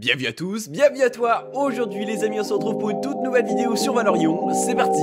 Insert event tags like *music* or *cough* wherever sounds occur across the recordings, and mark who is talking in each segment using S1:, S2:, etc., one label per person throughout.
S1: Bienvenue à tous, bienvenue à toi Aujourd'hui les amis, on se retrouve pour une toute nouvelle vidéo sur Valorion, c'est parti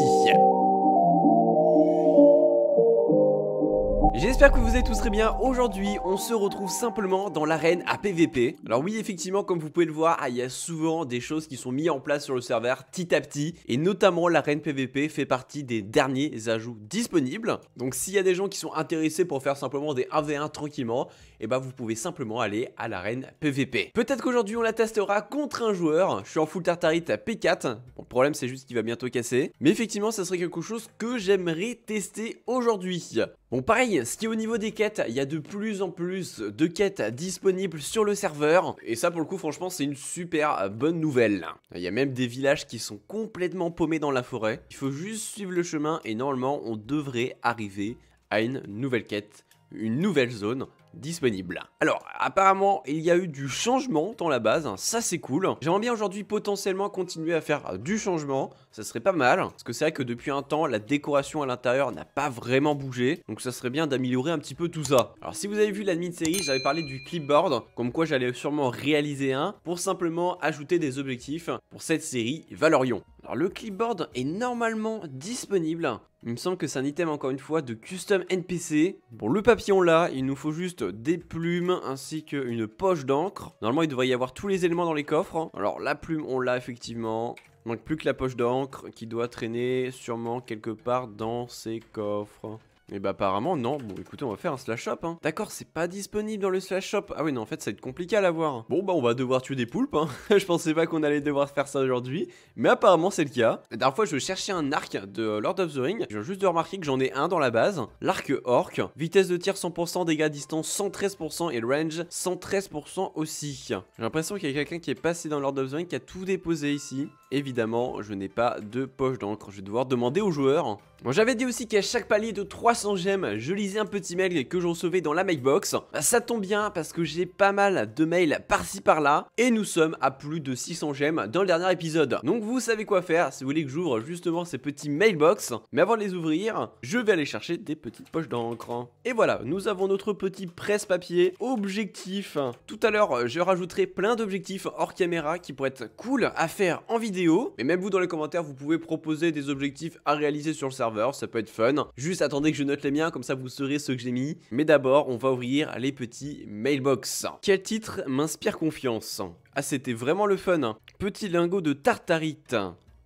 S1: J'espère que vous allez tous très bien, aujourd'hui on se retrouve simplement dans l'arène à PVP Alors oui effectivement comme vous pouvez le voir, ah, il y a souvent des choses qui sont mises en place sur le serveur petit à petit Et notamment l'arène PVP fait partie des derniers ajouts disponibles Donc s'il y a des gens qui sont intéressés pour faire simplement des 1v1 tranquillement Et eh bah ben, vous pouvez simplement aller à l'arène PVP Peut-être qu'aujourd'hui on la testera contre un joueur, je suis en full tartarite à P4 bon, Le problème c'est juste qu'il va bientôt casser Mais effectivement ça serait quelque chose que j'aimerais tester aujourd'hui Bon pareil, ce qui est au niveau des quêtes, il y a de plus en plus de quêtes disponibles sur le serveur et ça pour le coup franchement c'est une super bonne nouvelle. Il y a même des villages qui sont complètement paumés dans la forêt, il faut juste suivre le chemin et normalement on devrait arriver à une nouvelle quête, une nouvelle zone disponible. Alors, apparemment, il y a eu du changement dans la base, hein, ça c'est cool. J'aimerais bien aujourd'hui potentiellement continuer à faire du changement, ça serait pas mal, parce que c'est vrai que depuis un temps, la décoration à l'intérieur n'a pas vraiment bougé, donc ça serait bien d'améliorer un petit peu tout ça. Alors, si vous avez vu la série j'avais parlé du clipboard, comme quoi j'allais sûrement réaliser un, pour simplement ajouter des objectifs pour cette série Valorion. Alors, le clipboard est normalement disponible, il me semble que c'est un item encore une fois de custom NPC. Bon, le papillon là, il nous faut juste des plumes ainsi qu'une poche d'encre. Normalement, il devrait y avoir tous les éléments dans les coffres. Hein. Alors, la plume, on l'a effectivement. Il manque plus que la poche d'encre qui doit traîner sûrement quelque part dans ces coffres. Et eh bah apparemment non, bon écoutez on va faire un slash shop hein. D'accord c'est pas disponible dans le slash shop, ah oui non en fait ça va être compliqué à l'avoir. Bon bah on va devoir tuer des poulpes hein. *laughs* je pensais pas qu'on allait devoir faire ça aujourd'hui, mais apparemment c'est le cas. La dernière fois je cherchais un arc de Lord of the Ring, je viens juste de remarquer que j'en ai un dans la base, l'arc orc, vitesse de tir 100%, dégâts à distance 113% et range 113% aussi. J'ai l'impression qu'il y a quelqu'un qui est passé dans Lord of the Ring qui a tout déposé ici. Évidemment je n'ai pas de poche d'encre, je vais devoir demander aux joueurs. Bon j'avais dit aussi qu'à chaque palier de 3 300 gemmes, je lisais un petit mail que j'en recevais dans la mailbox. Ça tombe bien parce que j'ai pas mal de mails par-ci par-là et nous sommes à plus de 600 gemmes dans le dernier épisode. Donc vous savez quoi faire si vous voulez que j'ouvre justement ces petits mailbox. Mais avant de les ouvrir, je vais aller chercher des petites poches d'encre. Et voilà, nous avons notre petit presse-papier, objectif. Tout à l'heure, je rajouterai plein d'objectifs hors caméra qui pourraient être cool à faire en vidéo. Mais même vous dans les commentaires, vous pouvez proposer des objectifs à réaliser sur le serveur, ça peut être fun. Juste attendez que je note les miens, comme ça vous saurez ce que j'ai mis. Mais d'abord, on va ouvrir les petits mailbox. Quel titre m'inspire confiance Ah, c'était vraiment le fun. Hein. Petit lingot de tartarite.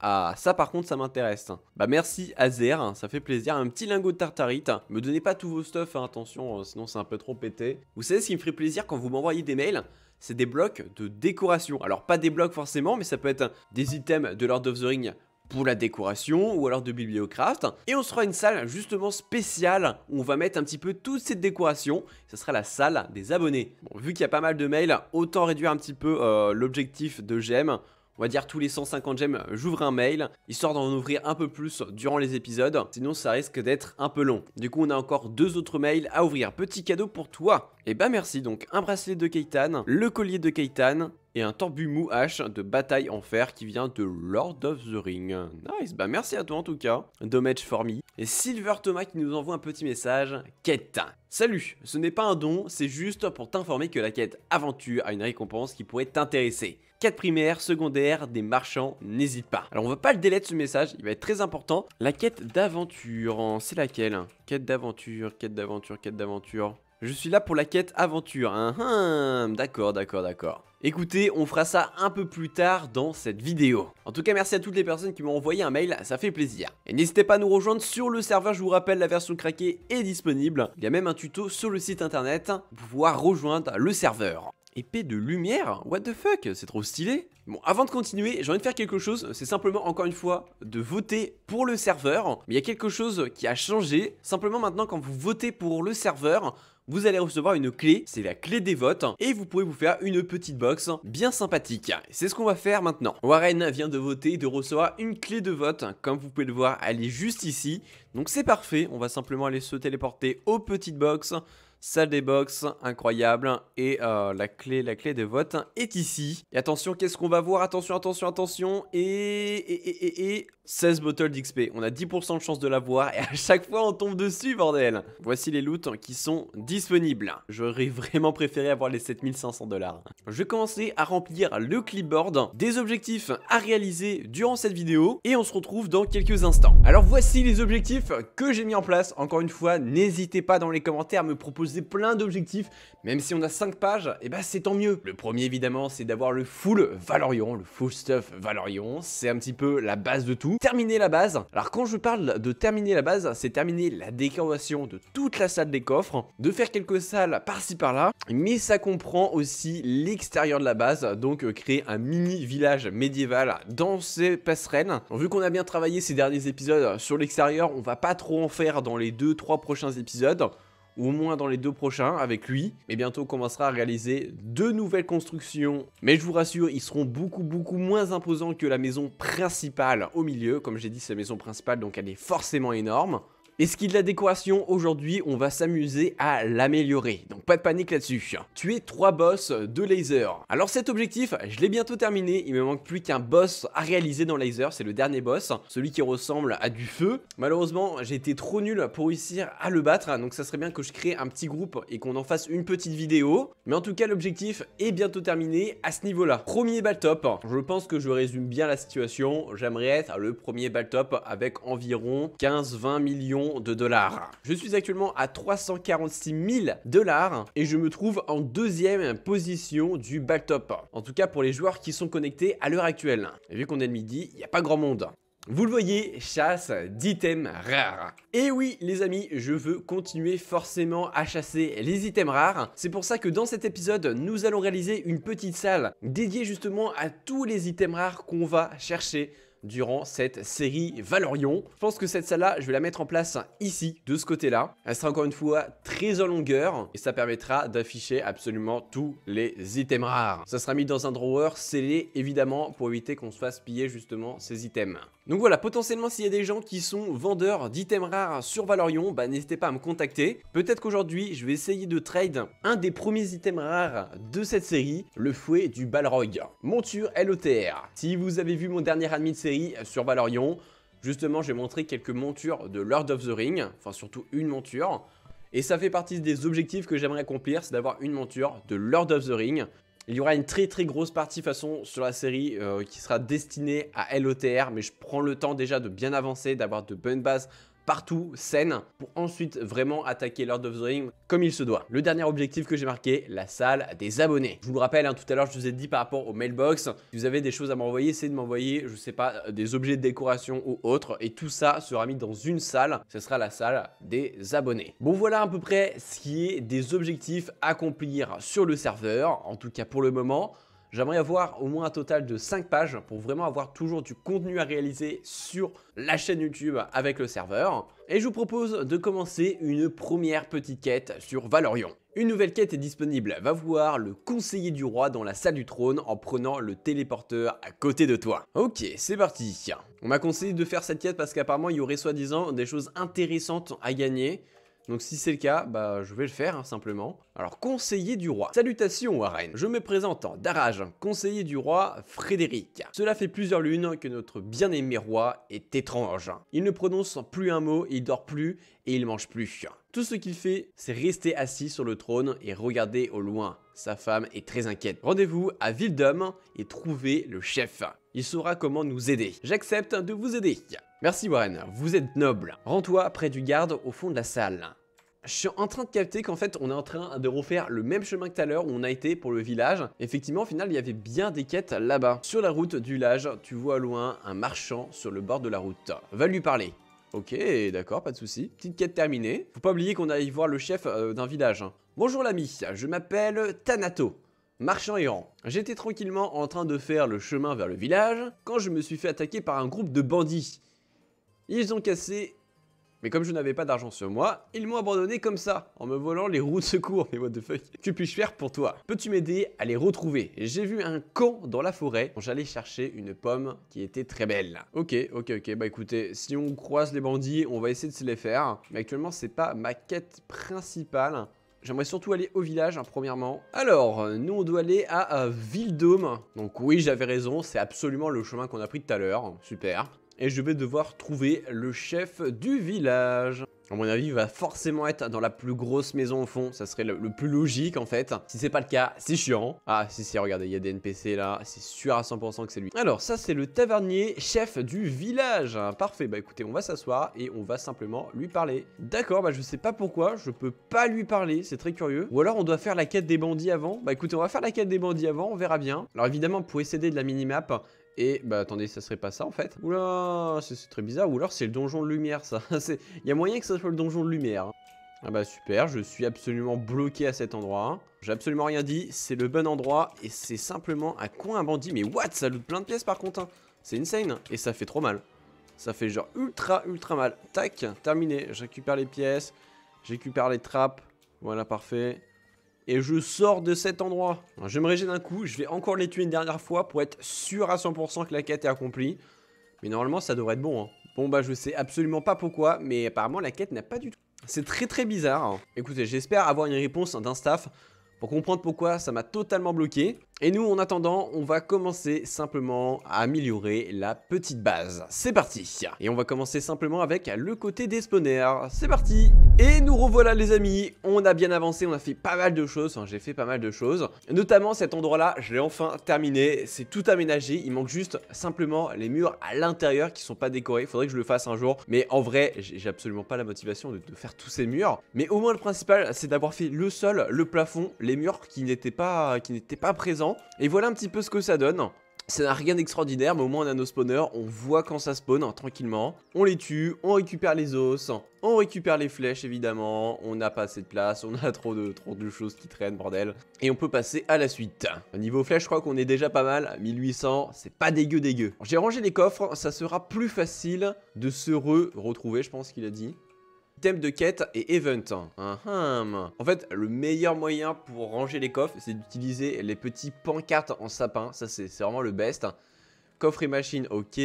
S1: Ah, ça par contre, ça m'intéresse. Bah merci Azer, ça fait plaisir. Un petit lingot de tartarite. Me donnez pas tous vos stuff, hein, attention, euh, sinon c'est un peu trop pété. Vous savez ce qui me ferait plaisir quand vous m'envoyez des mails c'est des blocs de décoration. Alors pas des blocs forcément, mais ça peut être des items de Lord of the Ring pour la décoration ou alors de bibliocraft. Et on sera une salle justement spéciale où on va mettre un petit peu toutes cette décoration. Ce sera la salle des abonnés. Bon, vu qu'il y a pas mal de mails, autant réduire un petit peu euh, l'objectif de j'aime on va dire tous les 150 gemmes, j'ouvre un mail, histoire d'en ouvrir un peu plus durant les épisodes, sinon ça risque d'être un peu long. Du coup, on a encore deux autres mails à ouvrir. Petit cadeau pour toi Et eh bah ben, merci donc, un bracelet de Keitan, le collier de Keitan, et un torbu mou de bataille en fer qui vient de Lord of the Ring. Nice, bah merci à toi en tout cas. Dommage for me. Et Silver Thomas qui nous envoie un petit message. Quête Salut, ce n'est pas un don, c'est juste pour t'informer que la quête aventure a une récompense qui pourrait t'intéresser. Quête primaire, secondaire, des marchands, n'hésite pas. Alors on va pas le délai de ce message, il va être très important. La quête d'aventure, hein, c'est laquelle Quête d'aventure, quête d'aventure, quête d'aventure. Je suis là pour la quête aventure, hein, hein, D'accord, d'accord, d'accord. Écoutez, on fera ça un peu plus tard dans cette vidéo. En tout cas, merci à toutes les personnes qui m'ont envoyé un mail, ça fait plaisir. Et n'hésitez pas à nous rejoindre sur le serveur, je vous rappelle, la version craquée est disponible. Il y a même un tuto sur le site internet pour pouvoir rejoindre le serveur épée de lumière What the fuck C'est trop stylé Bon, avant de continuer, j'ai envie de faire quelque chose, c'est simplement encore une fois de voter pour le serveur. Mais il y a quelque chose qui a changé, simplement maintenant quand vous votez pour le serveur, vous allez recevoir une clé, c'est la clé des votes, et vous pouvez vous faire une petite box bien sympathique. C'est ce qu'on va faire maintenant. Warren vient de voter, et de recevoir une clé de vote, comme vous pouvez le voir, elle est juste ici. Donc c'est parfait, on va simplement aller se téléporter aux petites boxes salle des box, incroyable. Et euh, la clé, la clé de vote est ici. Et attention, qu'est-ce qu'on va voir Attention, attention, attention. Et, et, et, et 16 bottles d'XP. On a 10% de chance de l'avoir et à chaque fois on tombe dessus, bordel. Voici les loots qui sont disponibles. J'aurais vraiment préféré avoir les 7500 dollars. Je vais commencer à remplir le clipboard des objectifs à réaliser durant cette vidéo et on se retrouve dans quelques instants. Alors voici les objectifs que j'ai mis en place. Encore une fois, n'hésitez pas dans les commentaires à me proposer plein d'objectifs, même si on a cinq pages, et eh bah ben, c'est tant mieux. Le premier évidemment, c'est d'avoir le full Valorion, le full stuff Valorion, c'est un petit peu la base de tout. Terminer la base, alors quand je parle de terminer la base, c'est terminer la décoration de toute la salle des coffres, de faire quelques salles par-ci par-là, mais ça comprend aussi l'extérieur de la base, donc euh, créer un mini village médiéval dans ces passerelles. Vu qu'on a bien travaillé ces derniers épisodes sur l'extérieur, on va pas trop en faire dans les 2-3 prochains épisodes au moins dans les deux prochains avec lui. mais bientôt on commencera à réaliser deux nouvelles constructions. Mais je vous rassure, ils seront beaucoup beaucoup moins imposants que la maison principale au milieu. Comme j'ai dit, c'est la maison principale donc elle est forcément énorme. Et ce qui est de la décoration, aujourd'hui, on va s'amuser à l'améliorer. Donc pas de panique là-dessus. Tuer 3 boss de laser. Alors cet objectif, je l'ai bientôt terminé. Il me manque plus qu'un boss à réaliser dans laser. C'est le dernier boss. Celui qui ressemble à du feu. Malheureusement, j'ai été trop nul pour réussir à le battre. Donc ça serait bien que je crée un petit groupe et qu'on en fasse une petite vidéo. Mais en tout cas, l'objectif est bientôt terminé à ce niveau-là. Premier bal top. Je pense que je résume bien la situation. J'aimerais être le premier bal top avec environ 15-20 millions de dollars. Je suis actuellement à 346 000 dollars et je me trouve en deuxième position du top. En tout cas pour les joueurs qui sont connectés à l'heure actuelle. vu qu'on est le midi, il n'y a pas grand monde. Vous le voyez, chasse d'items rares. Et oui les amis, je veux continuer forcément à chasser les items rares. C'est pour ça que dans cet épisode, nous allons réaliser une petite salle dédiée justement à tous les items rares qu'on va chercher durant cette série Valorion. Je pense que cette salle-là, je vais la mettre en place ici, de ce côté-là. Elle sera encore une fois très en longueur et ça permettra d'afficher absolument tous les items rares. Ça sera mis dans un drawer scellé, évidemment, pour éviter qu'on se fasse piller justement ces items. Donc voilà, potentiellement, s'il y a des gens qui sont vendeurs d'items rares sur Valorion, bah, n'hésitez pas à me contacter. Peut-être qu'aujourd'hui, je vais essayer de trade un des premiers items rares de cette série, le fouet du Balrog. Monture LOTR. Si vous avez vu mon dernier admin de série, sur Valorion. Justement, j'ai montré quelques montures de Lord of the Ring, enfin surtout une monture. Et ça fait partie des objectifs que j'aimerais accomplir, c'est d'avoir une monture de Lord of the Ring. Il y aura une très très grosse partie façon sur la série euh, qui sera destinée à LOTR, e mais je prends le temps déjà de bien avancer, d'avoir de bonnes bases partout, scène, pour ensuite vraiment attaquer Lord of the Rings comme il se doit. Le dernier objectif que j'ai marqué, la salle des abonnés. Je vous le rappelle, hein, tout à l'heure je vous ai dit par rapport au mailbox, si vous avez des choses à m'envoyer, c'est de m'envoyer, je sais pas, euh, des objets de décoration ou autre, et tout ça sera mis dans une salle, ce sera la salle des abonnés. Bon voilà à peu près ce qui est des objectifs à accomplir sur le serveur, en tout cas pour le moment. J'aimerais avoir au moins un total de 5 pages pour vraiment avoir toujours du contenu à réaliser sur la chaîne YouTube avec le serveur. Et je vous propose de commencer une première petite quête sur Valorion. Une nouvelle quête est disponible, va voir le conseiller du roi dans la salle du trône en prenant le téléporteur à côté de toi. Ok, c'est parti. On m'a conseillé de faire cette quête parce qu'apparemment il y aurait soi-disant des choses intéressantes à gagner. Donc si c'est le cas, bah je vais le faire hein, simplement. Alors conseiller du roi. Salutations Warren, je me présente en Darage, conseiller du roi Frédéric. Cela fait plusieurs lunes que notre bien-aimé roi est étrange. Il ne prononce plus un mot, il dort plus et il mange plus. Tout ce qu'il fait, c'est rester assis sur le trône et regarder au loin. Sa femme est très inquiète. Rendez-vous à Vildum et trouvez le chef. Il saura comment nous aider. J'accepte de vous aider. Merci Warren, vous êtes noble. Rends-toi près du garde au fond de la salle. Je suis en train de capter qu'en fait on est en train de refaire le même chemin que tout à l'heure où on a été pour le village. Effectivement au final il y avait bien des quêtes là-bas. Sur la route du village, tu vois loin un marchand sur le bord de la route. Va lui parler. Ok, d'accord, pas de souci. Petite quête terminée. Faut pas oublier qu'on aille voir le chef euh, d'un village. Hein. Bonjour l'ami, je m'appelle Tanato, marchand errant. J'étais tranquillement en train de faire le chemin vers le village quand je me suis fait attaquer par un groupe de bandits. Ils ont cassé. Mais comme je n'avais pas d'argent sur moi, ils m'ont abandonné comme ça, en me volant les roues de secours. *laughs* Mais what the fuck Que puis-je faire pour toi Peux-tu m'aider à les retrouver J'ai vu un camp dans la forêt. J'allais chercher une pomme qui était très belle. Ok, ok, ok. Bah écoutez, si on croise les bandits, on va essayer de se les faire. Mais actuellement, c'est pas ma quête principale. J'aimerais surtout aller au village, hein, premièrement. Alors, nous, on doit aller à, Vildôme. Donc oui, j'avais raison, c'est absolument le chemin qu'on a pris tout à l'heure. Super et je vais devoir trouver le chef du village. À mon avis, il va forcément être dans la plus grosse maison au fond. Ça serait le, plus logique, en fait. Si c'est pas le cas, c'est chiant. Ah, si, si, regardez, il y a des NPC, là. C'est sûr à 100% que c'est lui. Alors, ça, c'est le tavernier chef du village. Parfait. Bah, écoutez, on va s'asseoir et on va simplement lui parler. D'accord, bah, je sais pas pourquoi. Je peux pas lui parler. C'est très curieux. Ou alors, on doit faire la quête des bandits avant. Bah, écoutez, on va faire la quête des bandits avant. On verra bien. Alors, évidemment, pour essayer de la mini-map... Et bah attendez, ça serait pas ça en fait. Oula, c'est très bizarre. Ou alors c'est le donjon de lumière ça. *laughs* Il y a moyen que ça soit le donjon de lumière. Hein. Ah bah super, je suis absolument bloqué à cet endroit. Hein. J'ai absolument rien dit, c'est le bon endroit et c'est simplement à coin un bandit. Mais what, ça loot plein de pièces par contre. Hein. C'est insane et ça fait trop mal. Ça fait genre ultra ultra mal. Tac, terminé. Je récupère les pièces, J'écupère les trappes. Voilà, parfait et je sors de cet endroit. Je me régène d'un coup, je vais encore les tuer une dernière fois pour être sûr à 100% que la quête est accomplie. Mais normalement ça devrait être bon. Hein. Bon bah je sais absolument pas pourquoi, mais apparemment la quête n'a pas du tout. C'est très très bizarre. Hein. Écoutez, j'espère avoir une réponse d'un staff pour comprendre pourquoi ça m'a totalement bloqué. Et nous, en attendant, on va commencer simplement à améliorer la petite base. C'est parti Et on va commencer simplement avec le côté des spawners. C'est parti et nous revoilà les amis, on a bien avancé, on a fait pas mal de choses, enfin j'ai fait pas mal de choses. Notamment cet endroit là, je l'ai enfin terminé, c'est tout aménagé, il manque juste simplement les murs à l'intérieur qui sont pas décorés, il faudrait que je le fasse un jour. Mais en vrai, j'ai absolument pas la motivation de, faire tous ces murs. Mais au moins le principal, c'est d'avoir fait le sol, le plafond, les murs qui n'étaient pas, pas présents. Et voilà un petit peu ce que ça donne. Ça n'a rien d'extraordinaire, mais au moins on a nos spawners, on voit quand ça spawn hein, tranquillement. On les tue, on récupère les os, on récupère les flèches évidemment, on n'a pas assez de place, on a trop de, trop de choses qui traînent, bordel. Et on peut passer à la suite. Niveau flèche, je crois qu'on est déjà pas mal, 1800, c'est pas dégueu dégueu. J'ai rangé les coffres, ça sera plus facile de se re retrouver, je pense qu'il a dit thème de quête et event. Hein. Ah, hum. En fait, le meilleur moyen pour ranger les coffres, c'est d'utiliser les petits pancartes en sapin. Ça, c'est vraiment le best. Coffre et machine, ok.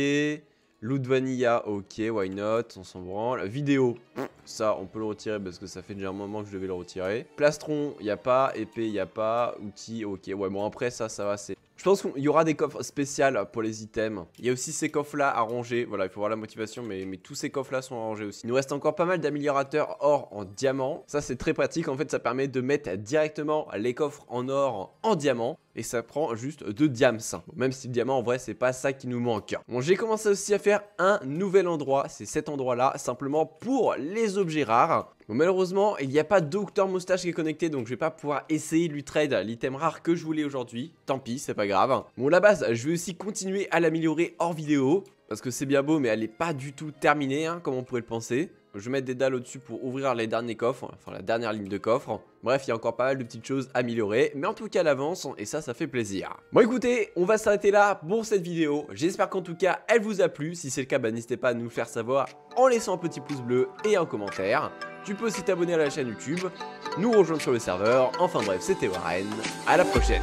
S1: Loot vanilla, ok, why not, on s'en branle. Vidéo, ça on peut le retirer parce que ça fait déjà un moment que je devais le retirer. Plastron, n'y a pas. Épée, n'y a pas. Outils, ok. Ouais, bon après ça, ça va, c'est je pense qu'il y aura des coffres spéciales pour les items. Il y a aussi ces coffres-là à ranger. Voilà, il faut voir la motivation, mais, tous ces coffres-là sont à aussi. Il nous reste encore pas mal d'améliorateurs or en diamant. Ça, c'est très pratique. En fait, ça permet de mettre directement les coffres en or en diamant et ça prend juste deux diams. Même si le diamant en vrai c'est pas ça qui nous manque. Bon j'ai commencé aussi à faire un nouvel endroit, c'est cet endroit là, simplement pour les objets rares. Bon, malheureusement, il n'y a pas Docteur Moustache qui est connecté, donc je vais pas pouvoir essayer de lui trade l'item rare que je voulais aujourd'hui. Tant pis, c'est pas grave. Bon, la base, je vais aussi continuer à l'améliorer hors vidéo, parce que c'est bien beau, mais elle n'est pas du tout terminée, hein, comme on pourrait le penser. Je vais mettre des dalles au-dessus pour ouvrir les derniers coffres, enfin la dernière ligne de coffre. Bref, il y a encore pas mal de petites choses à améliorer. mais en tout cas, avance et ça, ça fait plaisir. Bon, écoutez, on va s'arrêter là pour cette vidéo. J'espère qu'en tout cas, elle vous a plu. Si c'est le cas, bah, n'hésitez pas à nous faire savoir en laissant un petit pouce bleu et un commentaire. Tu peux aussi t'abonner à la chaîne YouTube, nous rejoindre sur le serveur. Enfin bref, c'était Warren. À la prochaine.